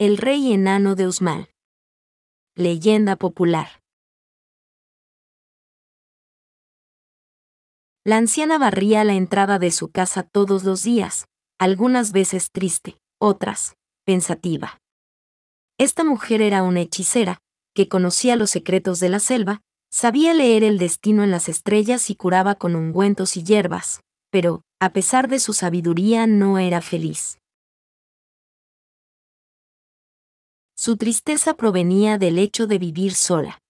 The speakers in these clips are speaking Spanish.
El rey enano de Usmal. Leyenda popular. La anciana barría la entrada de su casa todos los días, algunas veces triste, otras, pensativa. Esta mujer era una hechicera, que conocía los secretos de la selva, sabía leer el destino en las estrellas y curaba con ungüentos y hierbas, pero, a pesar de su sabiduría, no era feliz. Su tristeza provenía del hecho de vivir sola.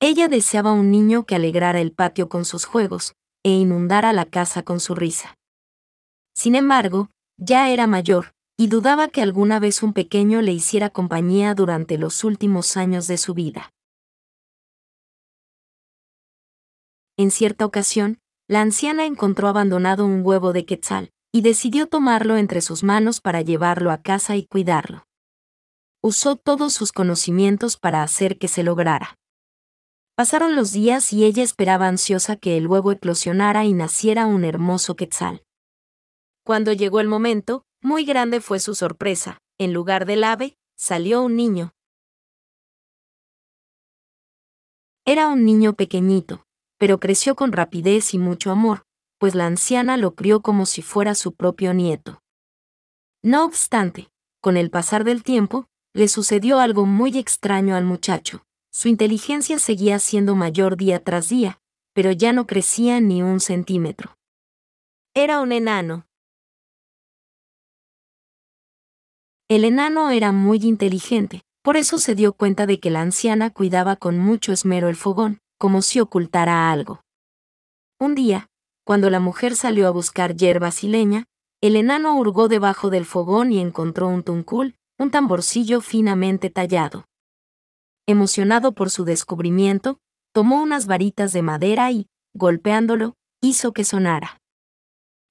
Ella deseaba un niño que alegrara el patio con sus juegos e inundara la casa con su risa. Sin embargo, ya era mayor, y dudaba que alguna vez un pequeño le hiciera compañía durante los últimos años de su vida. En cierta ocasión, la anciana encontró abandonado un huevo de quetzal, y decidió tomarlo entre sus manos para llevarlo a casa y cuidarlo usó todos sus conocimientos para hacer que se lograra. Pasaron los días y ella esperaba ansiosa que el huevo eclosionara y naciera un hermoso quetzal. Cuando llegó el momento, muy grande fue su sorpresa, en lugar del ave, salió un niño. Era un niño pequeñito, pero creció con rapidez y mucho amor, pues la anciana lo crió como si fuera su propio nieto. No obstante, con el pasar del tiempo, le sucedió algo muy extraño al muchacho. Su inteligencia seguía siendo mayor día tras día, pero ya no crecía ni un centímetro. Era un enano. El enano era muy inteligente, por eso se dio cuenta de que la anciana cuidaba con mucho esmero el fogón, como si ocultara algo. Un día, cuando la mujer salió a buscar hierbas y leña, el enano hurgó debajo del fogón y encontró un tuncul, un tamborcillo finamente tallado. Emocionado por su descubrimiento, tomó unas varitas de madera y, golpeándolo, hizo que sonara.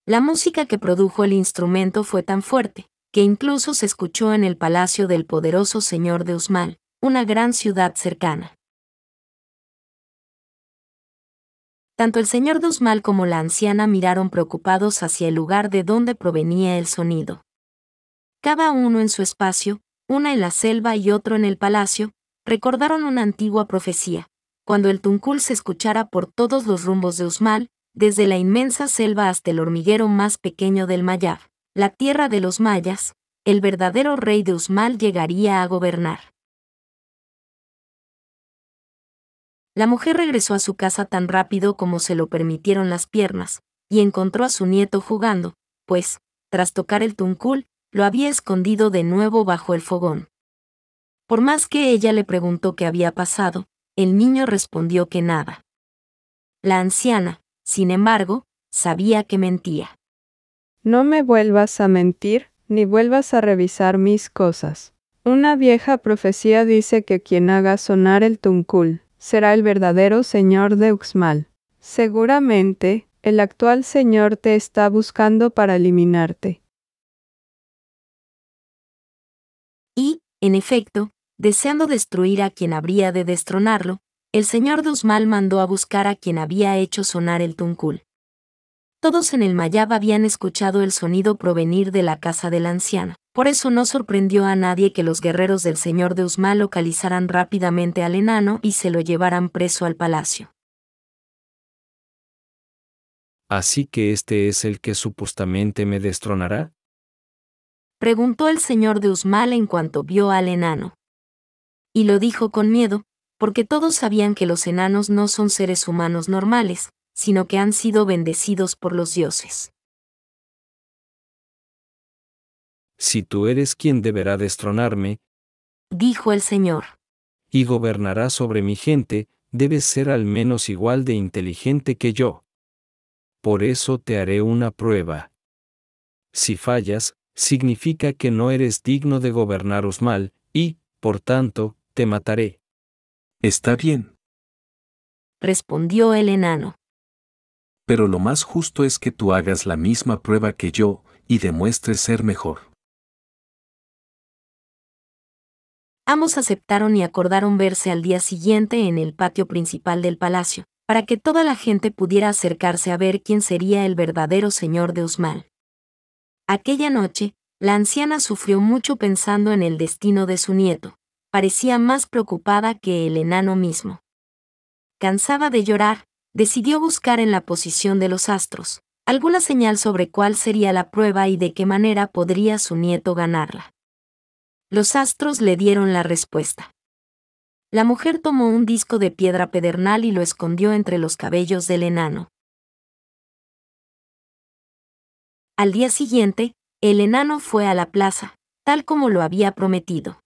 La música que produjo el instrumento fue tan fuerte, que incluso se escuchó en el palacio del poderoso señor de Usmal, una gran ciudad cercana. Tanto el señor de Usmal como la anciana miraron preocupados hacia el lugar de donde provenía el sonido cada uno en su espacio, una en la selva y otro en el palacio, recordaron una antigua profecía. Cuando el tuncul se escuchara por todos los rumbos de Usmal, desde la inmensa selva hasta el hormiguero más pequeño del Mayab, la tierra de los mayas, el verdadero rey de Usmal llegaría a gobernar. La mujer regresó a su casa tan rápido como se lo permitieron las piernas, y encontró a su nieto jugando, pues, tras tocar el tuncul, lo había escondido de nuevo bajo el fogón. Por más que ella le preguntó qué había pasado, el niño respondió que nada. La anciana, sin embargo, sabía que mentía. No me vuelvas a mentir, ni vuelvas a revisar mis cosas. Una vieja profecía dice que quien haga sonar el tunkul será el verdadero señor de Uxmal. Seguramente, el actual señor te está buscando para eliminarte. En efecto, deseando destruir a quien habría de destronarlo, el señor Usmal mandó a buscar a quien había hecho sonar el tuncul. Todos en el Mayab habían escuchado el sonido provenir de la casa del anciano. Por eso no sorprendió a nadie que los guerreros del señor de Usmal localizaran rápidamente al enano y se lo llevaran preso al palacio. Así que este es el que supuestamente me destronará preguntó el señor de Usmal en cuanto vio al enano. Y lo dijo con miedo, porque todos sabían que los enanos no son seres humanos normales, sino que han sido bendecidos por los dioses. Si tú eres quien deberá destronarme, dijo el Señor, y gobernará sobre mi gente, debes ser al menos igual de inteligente que yo. Por eso te haré una prueba. Si fallas, significa que no eres digno de gobernar, Usmal y, por tanto, te mataré. Está bien. Respondió el enano. Pero lo más justo es que tú hagas la misma prueba que yo, y demuestres ser mejor. Ambos aceptaron y acordaron verse al día siguiente en el patio principal del palacio, para que toda la gente pudiera acercarse a ver quién sería el verdadero señor de Osmal. Aquella noche, la anciana sufrió mucho pensando en el destino de su nieto. Parecía más preocupada que el enano mismo. Cansada de llorar, decidió buscar en la posición de los astros alguna señal sobre cuál sería la prueba y de qué manera podría su nieto ganarla. Los astros le dieron la respuesta. La mujer tomó un disco de piedra pedernal y lo escondió entre los cabellos del enano. Al día siguiente, el enano fue a la plaza, tal como lo había prometido.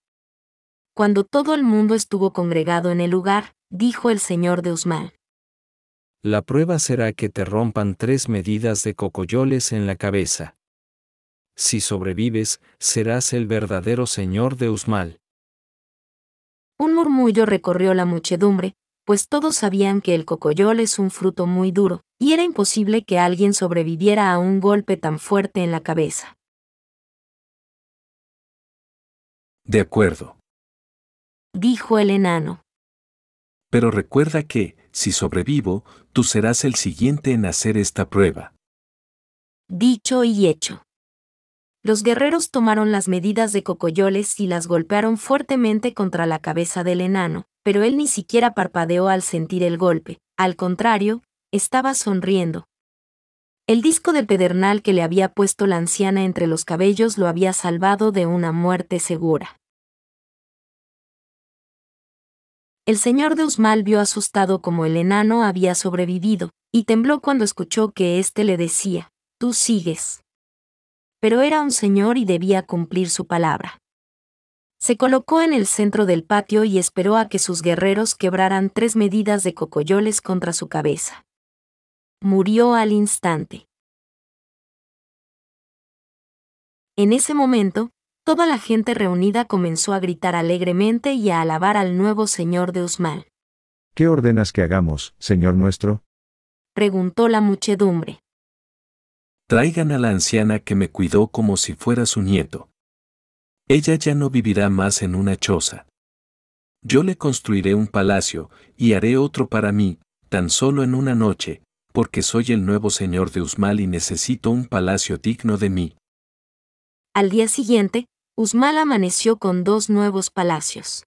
Cuando todo el mundo estuvo congregado en el lugar, dijo el señor de Usmal. La prueba será que te rompan tres medidas de cocoyoles en la cabeza. Si sobrevives, serás el verdadero señor de Usmal. Un murmullo recorrió la muchedumbre, pues todos sabían que el cocoyol es un fruto muy duro, y era imposible que alguien sobreviviera a un golpe tan fuerte en la cabeza. De acuerdo. Dijo el enano. Pero recuerda que, si sobrevivo, tú serás el siguiente en hacer esta prueba. Dicho y hecho. Los guerreros tomaron las medidas de Cocoyoles y las golpearon fuertemente contra la cabeza del enano, pero él ni siquiera parpadeó al sentir el golpe, al contrario, estaba sonriendo. El disco de pedernal que le había puesto la anciana entre los cabellos lo había salvado de una muerte segura. El señor de Usmal vio asustado como el enano había sobrevivido, y tembló cuando escuchó que éste le decía, Tú sigues. Pero era un señor y debía cumplir su palabra. Se colocó en el centro del patio y esperó a que sus guerreros quebraran tres medidas de cocoyoles contra su cabeza. Murió al instante. En ese momento, toda la gente reunida comenzó a gritar alegremente y a alabar al nuevo señor de Usmal. ¿Qué ordenas que hagamos, señor nuestro? preguntó la muchedumbre. Traigan a la anciana que me cuidó como si fuera su nieto, ella ya no vivirá más en una choza. Yo le construiré un palacio, y haré otro para mí, tan solo en una noche, porque soy el nuevo señor de Usmal y necesito un palacio digno de mí. Al día siguiente, Usmal amaneció con dos nuevos palacios.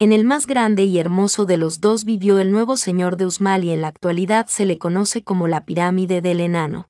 En el más grande y hermoso de los dos vivió el nuevo señor de Usmal y en la actualidad se le conoce como la pirámide del enano.